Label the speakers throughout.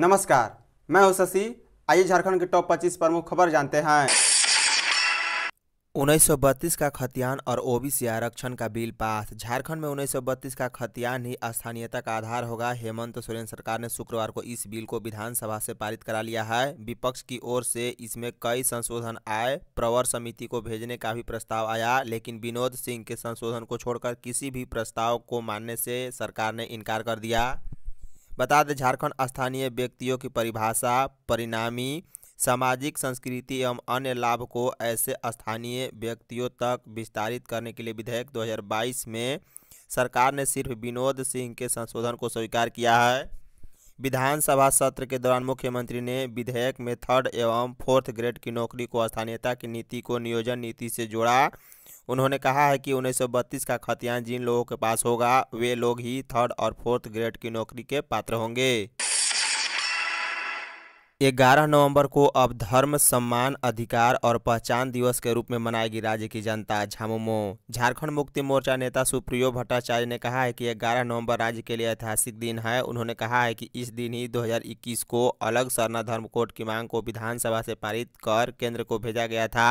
Speaker 1: नमस्कार मैं हूं शशि आइए झारखंड के टॉप 25 प्रमुख खबर जानते हैं उन्नीस का खतियान और ओबीसी आरक्षण का बिल पास झारखंड में उन्नीस का खतियान ही स्थानीयता का आधार होगा हेमंत सोरेन सरकार ने शुक्रवार को इस बिल को विधानसभा से पारित करा लिया है विपक्ष की ओर से इसमें कई संशोधन आए प्रवर समिति को भेजने का भी प्रस्ताव आया लेकिन विनोद सिंह के संशोधन को छोड़कर किसी भी प्रस्ताव को मानने से सरकार ने इनकार कर दिया बता दें झारखंड स्थानीय व्यक्तियों की परिभाषा परिणामी सामाजिक संस्कृति एवं अन्य लाभ को ऐसे स्थानीय व्यक्तियों तक विस्तारित करने के लिए विधेयक 2022 में सरकार ने सिर्फ विनोद सिंह के संशोधन को स्वीकार किया है विधानसभा सत्र के दौरान मुख्यमंत्री ने विधेयक में थर्ड एवं फोर्थ ग्रेड की नौकरी को स्थानीयता की नीति को नियोजन नीति से जोड़ा उन्होंने कहा है कि 1932 का खतियान जिन लोगों के पास होगा वे लोग ही थर्ड और फोर्थ ग्रेड की नौकरी के पात्र होंगे ग्यारह नवंबर को अब धर्म सम्मान अधिकार और पहचान दिवस के रूप में मनाएगी राज्य की जनता झामुमो झारखंड मुक्ति मोर्चा नेता सुप्रियो भट्टाचार्य ने कहा है कि ग्यारह नवंबर राज्य के लिए ऐतिहासिक दिन है उन्होंने कहा है कि इस दिन ही 2021 को अलग सरना धर्म कोड की मांग को विधानसभा से पारित कर केंद्र को भेजा गया था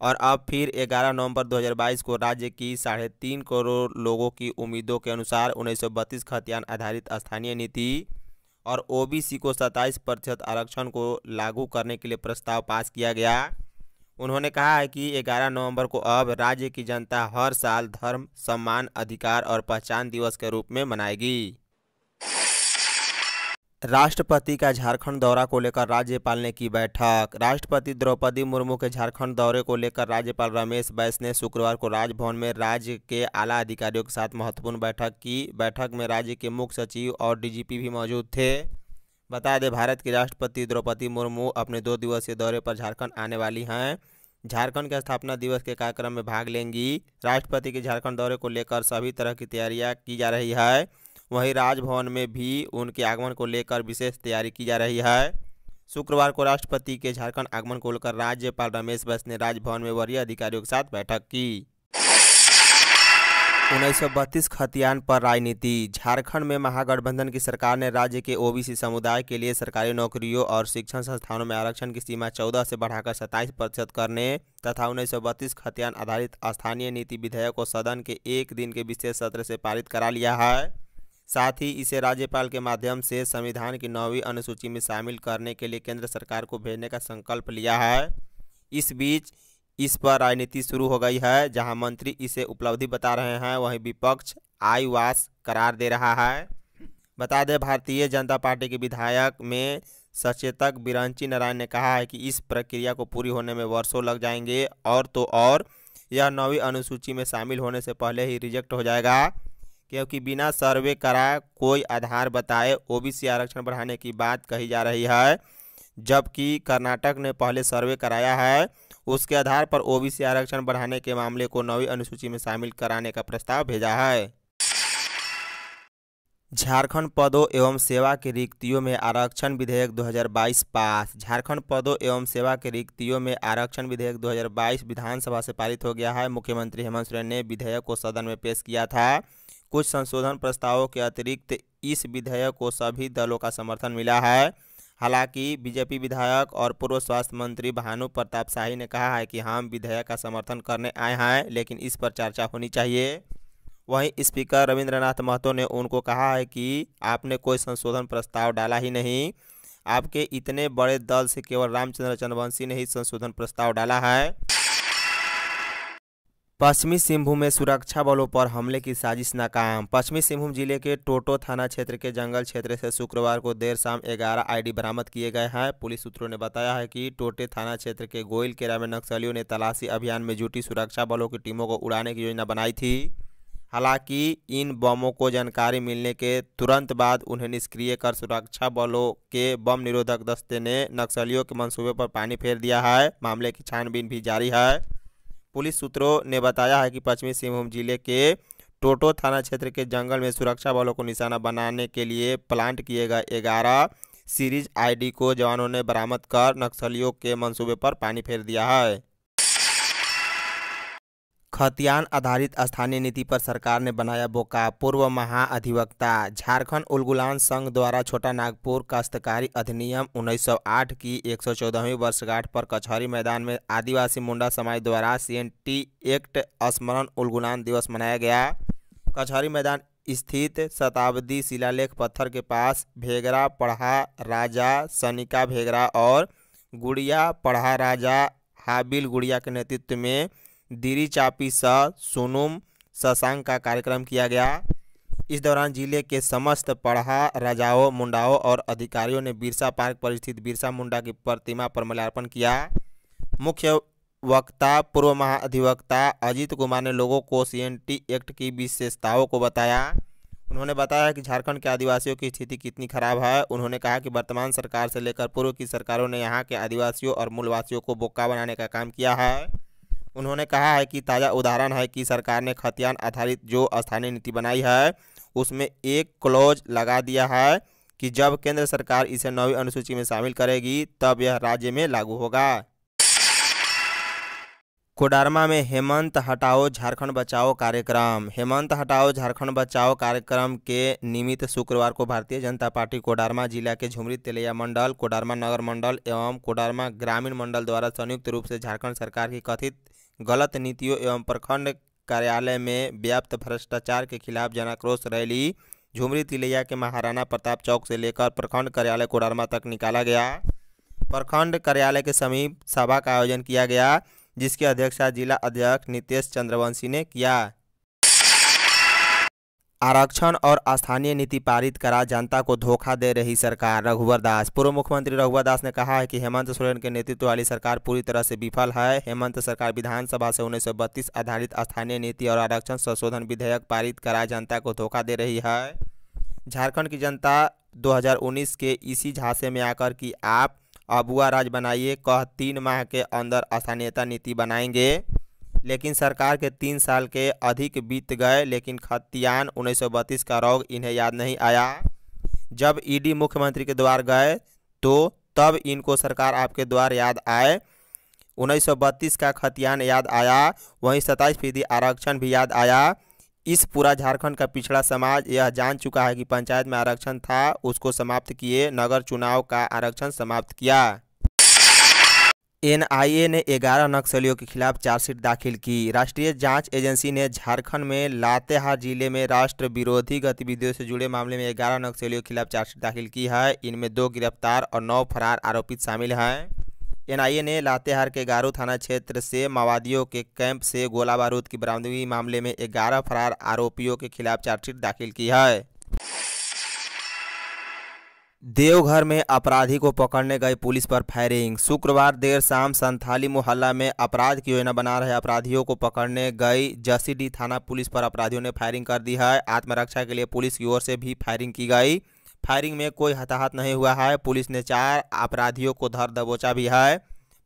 Speaker 1: और अब फिर 11 नवंबर 2022 को राज्य की साढ़े तीन करोड़ लोगों की उम्मीदों के अनुसार उन्नीस सौ खतियान आधारित स्थानीय नीति और ओबीसी को 27 प्रतिशत आरक्षण को लागू करने के लिए प्रस्ताव पास किया गया उन्होंने कहा है कि 11 नवंबर को अब राज्य की जनता हर साल धर्म सम्मान अधिकार और पहचान दिवस के रूप में मनाएगी राष्ट्रपति का झारखंड दौरा को लेकर राज्यपाल ने की बैठक राष्ट्रपति द्रौपदी मुर्मू के झारखंड दौरे को लेकर राज्यपाल रमेश बैस ने शुक्रवार को राजभवन में राज्य के आला अधिकारियों के साथ महत्वपूर्ण बैठक की बैठक में राज्य के मुख्य सचिव और डीजीपी भी मौजूद थे बता दें भारत के राष्ट्रपति द्रौपदी मुर्मू अपने दो दिवसीय दौरे पर झारखंड आने वाली हैं झारखंड के स्थापना दिवस के कार्यक्रम में भाग लेंगी राष्ट्रपति के झारखंड दौरे को लेकर सभी तरह की तैयारियां की जा रही है वहीं राजभवन में भी उनके आगमन को लेकर विशेष तैयारी की जा रही है शुक्रवार को राष्ट्रपति के झारखंड आगमन को लेकर राज्यपाल रमेश बस ने राजभवन में वरीय अधिकारियों के साथ बैठक की उन्नीस सौ बत्तीस खतियान पर राजनीति झारखंड में महागठबंधन की सरकार ने राज्य के ओबीसी समुदाय के लिए सरकारी नौकरियों और शिक्षण संस्थानों में आरक्षण की सीमा 14 से बढ़ाकर 27 प्रतिशत करने तथा उन्नीस सौ बत्तीस खतियान आधारित स्थानीय नीति विधेयक को सदन के एक दिन के विशेष सत्र से पारित करा लिया है साथ ही इसे राज्यपाल के माध्यम से संविधान की नौवीं अनुसूची में शामिल करने के लिए केंद्र सरकार को भेजने का संकल्प लिया है इस बीच इस पर राजनीति शुरू हो गई है जहां मंत्री इसे उपलब्धि बता रहे हैं वहीं विपक्ष आई वास करार दे रहा है बता दें भारतीय जनता पार्टी के विधायक में सचेतक बिरंची नारायण ने कहा है कि इस प्रक्रिया को पूरी होने में वर्षों लग जाएंगे और तो और यह नौवीं अनुसूची में शामिल होने से पहले ही रिजेक्ट हो जाएगा क्योंकि बिना सर्वे कराए कोई आधार बताए ओबीसी आरक्षण बढ़ाने की बात कही जा रही है जबकि कर्नाटक ने पहले सर्वे कराया है उसके आधार पर ओबीसी आरक्षण बढ़ाने के मामले को नवी अनुसूची में शामिल कराने का प्रस्ताव भेजा है झारखंड पदों एवं सेवा की रिक्तियों में आरक्षण विधेयक 2022 पास झारखंड पदों एवं सेवा के रिक्तियों में आरक्षण विधेयक 2022 विधानसभा से पारित हो गया है मुख्यमंत्री हेमंत सोरेन ने विधेयक को सदन में पेश किया था कुछ संशोधन प्रस्तावों के अतिरिक्त इस विधेयक को सभी दलों का समर्थन मिला है हालांकि बीजेपी विधायक और पूर्व स्वास्थ्य मंत्री भानु प्रताप शाही ने कहा है कि हम विधेयक का समर्थन करने आए हैं लेकिन इस पर चर्चा होनी चाहिए वहीं स्पीकर रविंद्रनाथ महतो ने उनको कहा है कि आपने कोई संशोधन प्रस्ताव डाला ही नहीं आपके इतने बड़े दल से केवल रामचंद्र चंद्रवंशी ने ही संशोधन प्रस्ताव डाला है पश्चिमी सिंहभूम में सुरक्षा बलों पर हमले की साजिश नाकाम पश्चिमी सिंहभूम जिले के टोटो थाना क्षेत्र के जंगल क्षेत्र से शुक्रवार को देर शाम 11 आईडी बरामद किए गए हैं पुलिस सूत्रों ने बताया है कि टोटे थाना क्षेत्र के गोयल केरा में नक्सलियों ने तलाशी अभियान में जुटी सुरक्षा बलों की टीमों को उड़ाने की योजना बनाई थी हालांकि इन बमों को जानकारी मिलने के तुरंत बाद उन्हें निष्क्रिय कर सुरक्षा बलों के बम निरोधक दस्ते ने नक्सलियों के मंसूबे पर पानी फेर दिया है मामले की छानबीन भी जारी है पुलिस सूत्रों ने बताया है कि पश्चिमी सिंहभूम जिले के टोटो थाना क्षेत्र के जंगल में सुरक्षा बलों को निशाना बनाने के लिए प्लांट किए गए ग्यारह सीरीज आईडी को जवानों ने बरामद कर नक्सलियों के मंसूबे पर पानी फेर दिया है खतियान आधारित स्थानीय नीति पर सरकार ने बनाया बोका पूर्व महाअधिवक्ता झारखंड उलगुलान संघ द्वारा छोटा नागपुर काश्तकारी अधिनियम 1908 की 114वीं वर्षगांठ पर कचहरी मैदान में आदिवासी मुंडा समाज द्वारा सीएनटी एक्ट स्मरण उलगुलान दिवस मनाया गया कचहरी मैदान स्थित शताब्दी शिलालेख पत्थर के पास भेगरा पढ़ा राजा सनिका भेगरा और गुड़िया पढ़ा राजा हाबिल गुड़िया के नेतृत्व में दिरी चापी स सोनुम ससांग का कार्यक्रम किया गया इस दौरान जिले के समस्त पढ़ा राजाओं मुंडाओं और अधिकारियों ने बिरसा पार्क पर स्थित बिरसा मुंडा की प्रतिमा पर माल्यार्पण किया मुख्य वक्ता पूर्व महाअधिवक्ता अजीत कुमार ने लोगों को सीएनटी एक्ट की विशेषताओं को बताया उन्होंने बताया कि झारखंड के आदिवासियों की स्थिति कितनी खराब है उन्होंने कहा कि वर्तमान सरकार से लेकर पूर्व की सरकारों ने यहाँ के आदिवासियों और मूलवासियों को बोक्का बनाने का काम किया है उन्होंने कहा है कि ताज़ा उदाहरण है कि सरकार ने खतियान आधारित जो स्थानीय नीति बनाई है उसमें एक क्लोज लगा दिया है कि जब केंद्र सरकार इसे नवी अनुसूची में शामिल करेगी तब यह राज्य में लागू होगा कोडरमा में हेमंत हटाओ झारखंड बचाओ कार्यक्रम हेमंत हटाओ झारखंड बचाओ कार्यक्रम के निमित्त शुक्रवार को भारतीय जनता पार्टी कोडरमा जिला के झुमरी तिलैया मंडल कोडरमा नगर मंडल एवं कोडरमा ग्रामीण मंडल द्वारा संयुक्त रूप से झारखंड सरकार की कथित गलत नीतियों एवं प्रखंड कार्यालय में व्याप्त भ्रष्टाचार के खिलाफ जनाक्रोश रैली झुमरी तिलैया के महाराणा प्रताप चौक से लेकर प्रखंड कार्यालय कोडरमा तक निकाला गया प्रखंड कार्यालय के समीप सभा का आयोजन किया गया जिसकी अध्यक्षता जिला अध्यक्ष नितेश चंद्रवंशी ने किया आरक्षण और स्थानीय नीति पारित करा जनता को धोखा दे रही सरकार रघुवर दास पूर्व मुख्यमंत्री रघुवर दास ने कहा है कि हेमंत सोरेन के नेतृत्व वाली सरकार पूरी तरह से विफल है हेमंत सरकार विधानसभा से उन्नीस आधारित स्थानीय नीति और आरक्षण संशोधन विधेयक पारित करा जनता को धोखा दे रही है झारखंड की जनता 2019 के इसी झांसे में आकर कि आप अबुआ राज बनाइए कह तीन माह के अंदर स्थानीयता नीति बनाएंगे लेकिन सरकार के तीन साल के अधिक बीत गए लेकिन खतियान उन्नीस का रोग इन्हें याद नहीं आया जब ईडी मुख्यमंत्री के द्वार गए तो तब इनको सरकार आपके द्वार याद आए 1932 का खतियान याद आया वहीं सत्ताईस फीसदी आरक्षण भी याद आया इस पूरा झारखंड का पिछड़ा समाज यह जान चुका है कि पंचायत में आरक्षण था उसको समाप्त किए नगर चुनाव का आरक्षण समाप्त किया एनआईए ने 11 नक्सलियों के खिलाफ चार्जशीट दाखिल की राष्ट्रीय जांच एजेंसी ने झारखंड में लातेहार जिले में राष्ट्र विरोधी गतिविधियों से जुड़े मामले में 11 नक्सलियों के खिलाफ चार्जशीट दाखिल की है इनमें दो गिरफ्तार और नौ फरार आरोपित शामिल हैं एनआईए ने लातेहार के गारू थाना क्षेत्र से माओवादियों के कैंप से गोला बारूद की बरामदगी मामले में ग्यारह फरार आरोपियों के खिलाफ चार्जशीट दाखिल की है देवघर में अपराधी को पकड़ने गए पुलिस पर फायरिंग शुक्रवार देर शाम संथाली मोहल्ला में अपराध की योजना बना रहे अपराधियों को पकड़ने गई जसीडी थाना पुलिस पर अपराधियों ने फायरिंग कर दी है आत्मरक्षा के लिए पुलिस की ओर से भी फायरिंग की गई फायरिंग में कोई हताहत नहीं हुआ है पुलिस ने चार अपराधियों को धर दबोचा भी है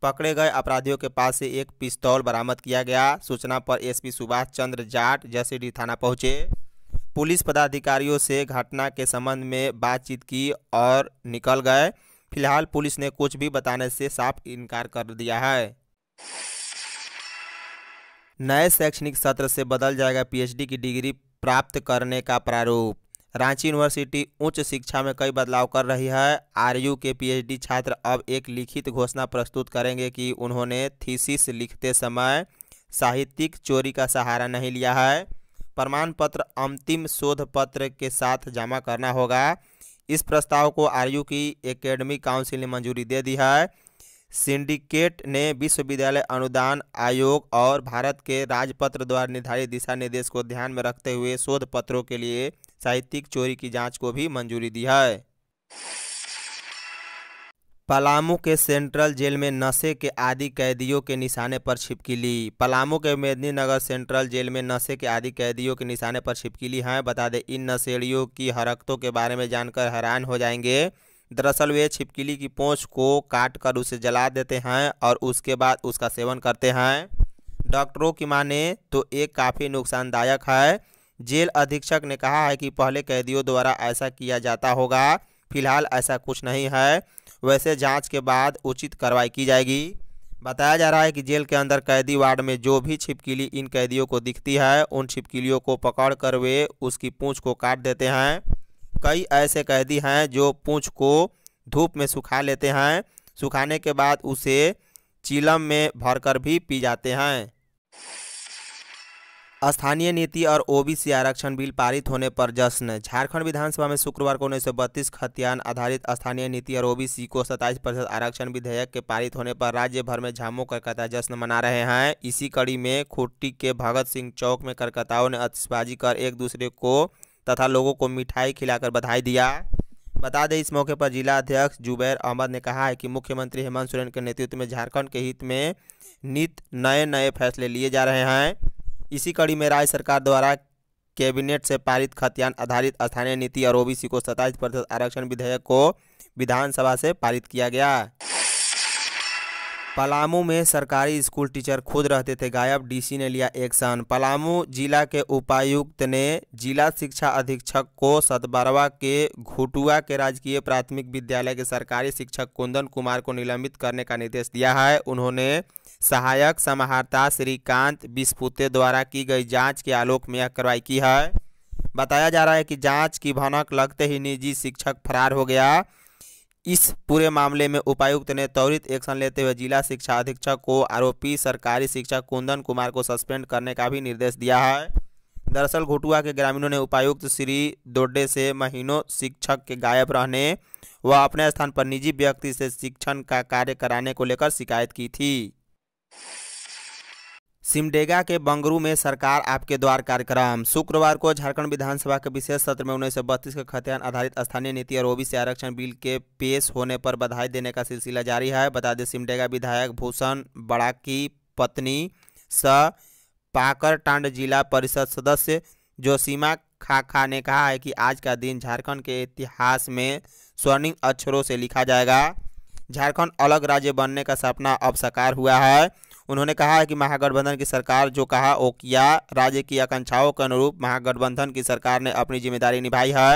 Speaker 1: पकड़े गए अपराधियों के पास से एक पिस्तौल बरामद किया गया सूचना पर एसपी सुभाष चंद्र जाट जसीडी थाना पहुंचे पुलिस पदाधिकारियों से घटना के संबंध में बातचीत की और निकल गए फिलहाल पुलिस ने कुछ भी बताने से साफ इनकार कर दिया है नए शैक्षणिक सत्र से बदल जाएगा पीएचडी की डिग्री प्राप्त करने का प्रारूप रांची यूनिवर्सिटी उच्च शिक्षा में कई बदलाव कर रही है आरयू के पीएचडी छात्र अब एक लिखित घोषणा प्रस्तुत करेंगे कि उन्होंने थीसिस लिखते समय साहित्यिक चोरी का सहारा नहीं लिया है प्रमाण पत्र अंतिम शोध पत्र के साथ जमा करना होगा इस प्रस्ताव को आरयू की एकेडमिक काउंसिल ने मंजूरी दे दी है सिंडिकेट ने विश्वविद्यालय अनुदान आयोग और भारत के राजपत्र द्वारा निर्धारित दिशा निर्देश को ध्यान में रखते हुए शोध पत्रों के लिए साहित्यिक चोरी की जांच को भी मंजूरी दी है पलामू के सेंट्रल जेल में नशे के आदि कैदियों के निशाने पर छिपकीली पलामू के मेदिनीनगर सेंट्रल जेल में नशे के आदि कैदियों के निशाने पर छिपकीली हैं बता दें इन नशेड़ियों की हरकतों के बारे में जानकर हैरान हो जाएंगे दरअसल वे छिपकीली की पोछ को काट कर उसे जला देते हैं और उसके बाद उसका सेवन करते हैं डॉक्टरों की माने तो ये काफ़ी नुकसानदायक है जेल अधीक्षक ने कहा है कि पहले कैदियों द्वारा ऐसा किया जाता होगा फिलहाल ऐसा कुछ नहीं है वैसे जांच के बाद उचित कार्रवाई की जाएगी बताया जा रहा है कि जेल के अंदर कैदी वार्ड में जो भी छिपकली इन कैदियों को दिखती है उन छिपकलियों को पकड़ कर वे उसकी पूँछ को काट देते हैं कई ऐसे कैदी हैं जो पूँछ को धूप में सुखा लेते हैं सुखाने के बाद उसे चीलम में भरकर भी पी जाते हैं स्थानीय नीति और ओबीसी आरक्षण बिल पारित होने पर जश्न झारखंड विधानसभा में शुक्रवार को उन्नीस सौ बत्तीस खतियान आधारित स्थानीय नीति और ओबीसी को सत्ताईस प्रतिशत आरक्षण विधेयक के पारित होने पर राज्य भर में झामो करकता जश्न मना रहे हैं इसी कड़ी में खुट्टी के भगत सिंह चौक में करकताओं ने आतिशबाजी कर एक दूसरे को तथा लोगों को मिठाई खिलाकर बधाई दिया बता दें इस मौके पर जिला अध्यक्ष जुबैर अहमद ने कहा है कि मुख्यमंत्री हेमंत सोरेन के नेतृत्व में झारखंड के हित में नित नए नए फैसले लिए जा रहे हैं इसी कड़ी में राज्य सरकार द्वारा कैबिनेट से पारित खतियान आधारित स्थानीय नीति और ओबीसी को सताईस प्रतिशत आरक्षण विधेयक को विधानसभा से पारित किया गया पलामू में सरकारी स्कूल टीचर खुद रहते थे गायब डीसी ने लिया एक्शन पलामू जिला के उपायुक्त ने जिला शिक्षा अधीक्षक को सतबरवा के घुटुआ के राजकीय प्राथमिक विद्यालय के सरकारी शिक्षक कुंदन कुमार को निलंबित करने का निर्देश दिया है उन्होंने सहायक समाहर्ता श्रीकांत बिस्पुते द्वारा की गई जांच के आलोक में यह कार्रवाई की है बताया जा रहा है कि जांच की भनक लगते ही निजी शिक्षक फरार हो गया इस पूरे मामले में उपायुक्त ने त्वरित एक्शन लेते हुए जिला शिक्षा अधीक्षक को आरोपी सरकारी शिक्षक कुंदन कुमार को सस्पेंड करने का भी निर्देश दिया है दरअसल घुटुआ के ग्रामीणों ने उपायुक्त श्री दोड्डे से महीनों शिक्षक के गायब रहने व अपने स्थान पर निजी व्यक्ति से शिक्षण का कार्य कराने को लेकर शिकायत की थी सिमडेगा के बंगरू में सरकार आपके द्वार कार्यक्रम शुक्रवार को झारखंड विधानसभा के विशेष सत्र में उन्नीस सौ बत्तीस के खतियान आधारित स्थानीय नीति और ओबीसी आरक्षण बिल के पेश होने पर बधाई देने का सिलसिला जारी है बता दें सिमडेगा विधायक भूषण बड़ा की पत्नी स पाकरटांड जिला परिषद सदस्य जोसीमा खाखा ने कहा है कि आज का दिन झारखंड के इतिहास में स्वर्णिम अक्षरों से लिखा जाएगा झारखंड अलग राज्य बनने का सपना अब साकार हुआ है उन्होंने कहा है कि महागठबंधन की सरकार जो कहा वो किया राज्य की आकांक्षाओं के अनुरूप महागठबंधन की सरकार ने अपनी जिम्मेदारी निभाई है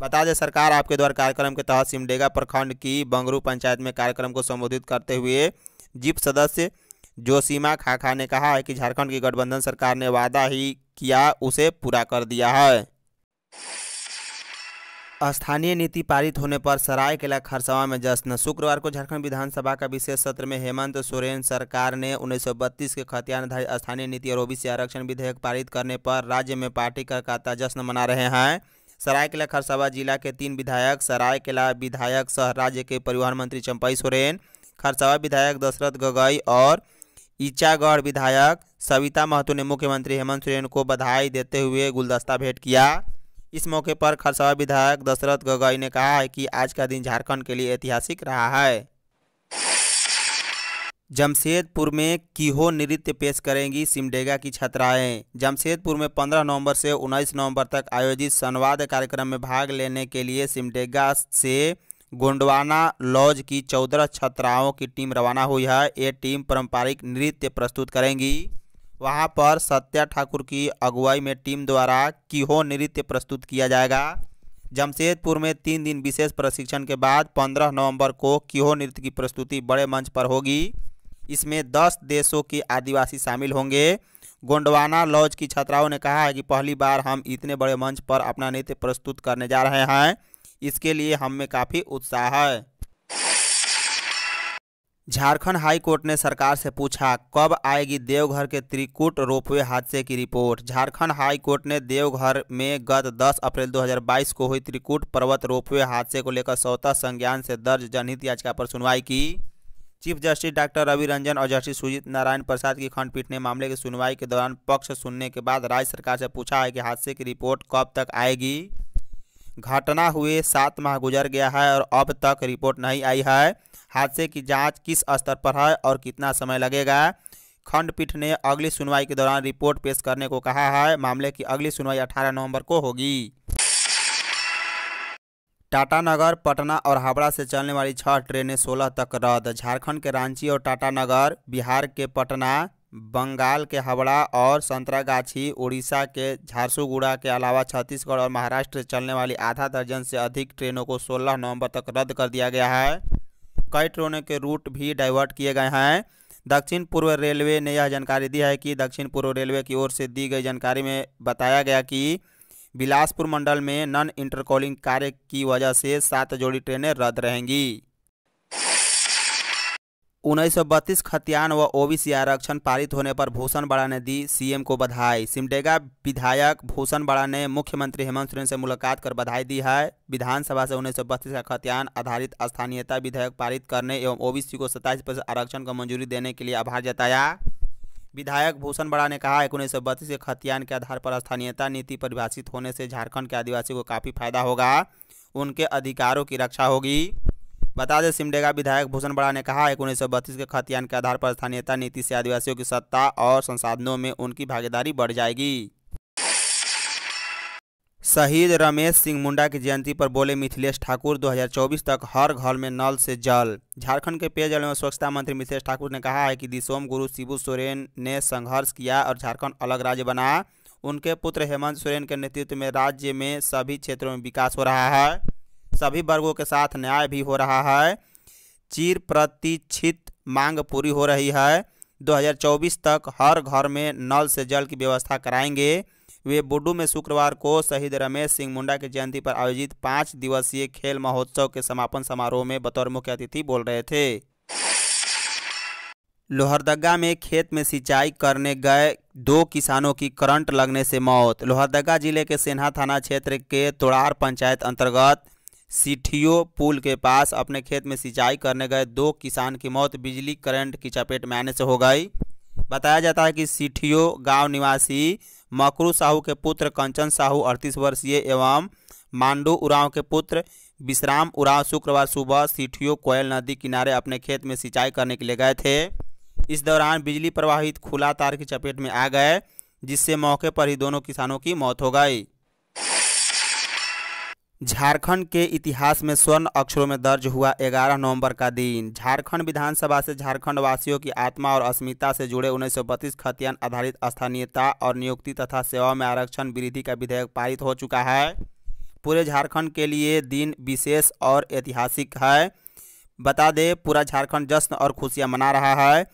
Speaker 1: बता दें सरकार आपके द्वारा कार्यक्रम के तहत सिमडेगा प्रखंड की बंगरू पंचायत में कार्यक्रम को संबोधित करते हुए जीप सदस्य जोशीमा खाखा ने कहा है कि झारखंड की गठबंधन सरकार ने वादा ही किया उसे पूरा कर दिया है स्थानीय नीति पारित होने पर सरायकेला खरसावा में जश्न शुक्रवार को झारखंड विधानसभा का विशेष सत्र में हेमंत सोरेन सरकार ने 1932 के खतियान आधारित स्थानीय नीति और ओबीसी आरक्षण विधेयक पारित करने पर राज्य में पार्टी कार्यकर्ता जश्न मना रहे हैं सरायकेला खरसावा जिला के तीन विधायक सरायकेला विधायक सह राज्य के परिवहन मंत्री चंपई सोरेन खरसावा विधायक दशरथ गगई और ईचागढ़ विधायक सविता महतो ने मुख्यमंत्री हेमंत सोरेन को बधाई देते हुए गुलदस्ता भेंट किया इस मौके पर खरसवा विधायक दशरथ गोगोई ने कहा है कि आज का दिन झारखंड के लिए ऐतिहासिक रहा है जमशेदपुर में कीहो नृत्य पेश करेंगी सिमडेगा की छात्राएं जमशेदपुर में 15 नवंबर से 19 नवंबर तक आयोजित संवाद कार्यक्रम में भाग लेने के लिए सिमडेगा से गोंडवाना लॉज की चौदह छात्राओं की टीम रवाना हुई है ये टीम पारंपरिक नृत्य प्रस्तुत करेंगी वहाँ पर सत्या ठाकुर की अगुवाई में टीम द्वारा किहो नृत्य प्रस्तुत किया जाएगा जमशेदपुर में तीन दिन विशेष प्रशिक्षण के बाद 15 नवंबर को किहो नृत्य की प्रस्तुति बड़े मंच पर होगी इसमें 10 देशों के आदिवासी शामिल होंगे गोंडवाना लॉज की छात्राओं ने कहा है कि पहली बार हम इतने बड़े मंच पर अपना नृत्य प्रस्तुत करने जा रहे हैं इसके लिए हमें काफ़ी उत्साह है झारखंड हाई कोर्ट ने सरकार से पूछा कब आएगी देवघर के त्रिकूट रोपवे हादसे की रिपोर्ट झारखंड हाई कोर्ट ने देवघर में गत 10 अप्रैल 2022 को हुई त्रिकूट पर्वत रोपवे हादसे को लेकर स्वतः संज्ञान से दर्ज जनहित याचिका पर सुनवाई की chief justice doctor Ravi Ranjan और जस्टिस सुजीत नारायण प्रसाद की खंडपीठ ने मामले की सुनवाई के दौरान पक्ष सुनने के बाद राज्य सरकार से पूछा है कि हादसे की रिपोर्ट कब तक आएगी घटना हुए सात माह गुजर गया है और अब तक रिपोर्ट नहीं आई है हादसे की जांच किस स्तर पर है और कितना समय लगेगा खंडपीठ ने अगली सुनवाई के दौरान रिपोर्ट पेश करने को कहा है मामले की अगली सुनवाई 18 नवंबर को होगी टाटानगर पटना और हावड़ा से चलने वाली छह ट्रेनें 16 तक रद्द झारखंड के रांची और टाटानगर बिहार के पटना बंगाल के हावड़ा और संतरागाछी उड़ीसा के झारसुगुड़ा के अलावा छत्तीसगढ़ और महाराष्ट्र चलने वाली आधा दर्जन से अधिक ट्रेनों को 16 नवंबर तक रद्द कर दिया गया है कई ट्रेनों के रूट भी डाइवर्ट किए गए हैं दक्षिण पूर्व रेलवे ने यह जानकारी दी है कि दक्षिण पूर्व रेलवे की ओर से दी गई जानकारी में बताया गया कि बिलासपुर मंडल में नन इंटरकॉलिंग कार्य की वजह से सात जोड़ी ट्रेनें रद्द रहेंगी उन्नीस खतियान व ओबीसी आरक्षण पारित होने पर भूषण बड़ा ने दी सीएम को बधाई सिमडेगा विधायक भूषण बड़ा ने मुख्यमंत्री हेमंत सोरेन से मुलाकात कर बधाई दी है विधानसभा से उन्नीस का खतियान आधारित स्थानीयता विधेयक पारित करने एवं ओबीसी को सत्ताईस प्रतिशत आरक्षण को मंजूरी देने के लिए आभार जताया विधायक भूषण बड़ा ने कहा कि उन्नीस के खतियान के आधार पर स्थानीयता नीति परिभाषित होने से झारखंड के आदिवासी को काफ़ी फायदा होगा उनके अधिकारों की रक्षा होगी बता दें सिमडेगा विधायक भूषण बड़ा ने कहा है कि उन्नीस के खतियान के आधार पर स्थानीयता नीति से आदिवासियों की सत्ता और संसाधनों में उनकी भागीदारी बढ़ जाएगी शहीद रमेश सिंह मुंडा की जयंती पर बोले मिथिलेश ठाकुर 2024 तक हर घर में नल से जल झारखंड के पेयजल एवं स्वच्छता मंत्री मिथिलेश ठाकुर ने कहा है कि दिसोम गुरु शिबू सोरेन ने संघर्ष किया और झारखंड अलग राज्य बना उनके पुत्र हेमंत सोरेन के नेतृत्व में राज्य में सभी क्षेत्रों में विकास हो रहा है सभी वर्गों के साथ न्याय भी हो रहा है चीर प्रतीक्षित मांग पूरी हो रही है 2024 तक हर घर में नल से जल की व्यवस्था कराएंगे वे बुडू में शुक्रवार को शहीद रमेश सिंह मुंडा की जयंती पर आयोजित पाँच दिवसीय खेल महोत्सव के समापन समारोह में बतौर मुख्य अतिथि बोल रहे थे लोहरदगा में खेत में सिंचाई करने गए दो किसानों की करंट लगने से मौत लोहरदगा जिले के सेन्हा थाना क्षेत्र के तोड़ार पंचायत अंतर्गत सिठियो पुल के पास अपने खेत में सिंचाई करने गए दो किसान की मौत बिजली करंट की चपेट में आने से हो गई बताया जाता है कि सिठियो गांव निवासी मकरू साहू के पुत्र कंचन साहू अड़तीस वर्षीय एवं मांडू उराव के पुत्र विश्राम उराव शुक्रवार सुबह सिठियो कोयल नदी किनारे अपने खेत में सिंचाई करने के लिए गए थे इस दौरान बिजली प्रवाहित खुला तार की चपेट में आ गए जिससे मौके पर ही दोनों किसानों की मौत हो गई झारखंड के इतिहास में स्वर्ण अक्षरों में दर्ज हुआ 11 नवंबर का दिन झारखंड विधानसभा से झारखंड वासियों की आत्मा और अस्मिता से जुड़े उन्नीस सौ खतियान आधारित स्थानीयता और नियुक्ति तथा सेवा में आरक्षण वृद्धि का विधेयक पारित हो चुका है पूरे झारखंड के लिए दिन विशेष और ऐतिहासिक है बता दें पूरा झारखंड जश्न और खुशियाँ मना रहा है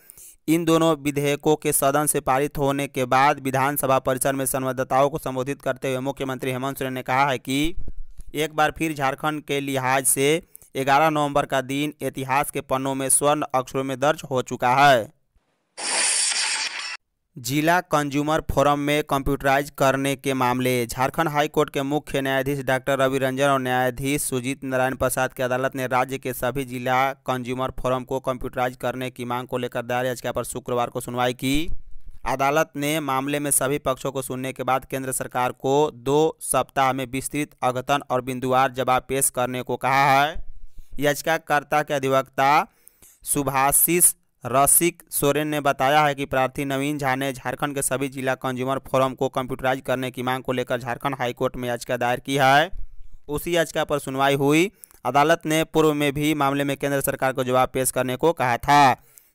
Speaker 1: इन दोनों विधेयकों के सदन से पारित होने के बाद विधानसभा परिसर में संवाददाताओं को संबोधित करते हुए मुख्यमंत्री हेमंत सोरेन ने कहा है कि एक बार फिर झारखंड के लिहाज से 11 नवंबर का दिन इतिहास के पन्नों में स्वर्ण अक्षरों में दर्ज हो चुका है जिला कंज्यूमर फोरम में कंप्यूटराइज करने के मामले झारखंड हाई कोर्ट के मुख्य न्यायाधीश डॉक्टर रवि रंजन और न्यायाधीश सुजीत नारायण प्रसाद की अदालत ने राज्य के सभी जिला कंज्यूमर फोरम को कंप्यूटराइज करने की मांग को लेकर दायर याचिका पर शुक्रवार को सुनवाई की अदालत ने मामले में सभी पक्षों को सुनने के बाद केंद्र सरकार को दो सप्ताह में विस्तृत अघतन और बिंदुवार जवाब पेश करने को कहा है याचिकाकर्ता के अधिवक्ता सुभाषिस रसिक सोरेन ने बताया है कि प्रार्थी नवीन झा ने झारखंड के सभी जिला कंज्यूमर फोरम को कंप्यूटराइज करने की मांग को लेकर झारखंड हाईकोर्ट में याचिका दायर की है उसी याचिका पर सुनवाई हुई अदालत ने पूर्व में भी मामले में केंद्र सरकार को जवाब पेश करने को कहा था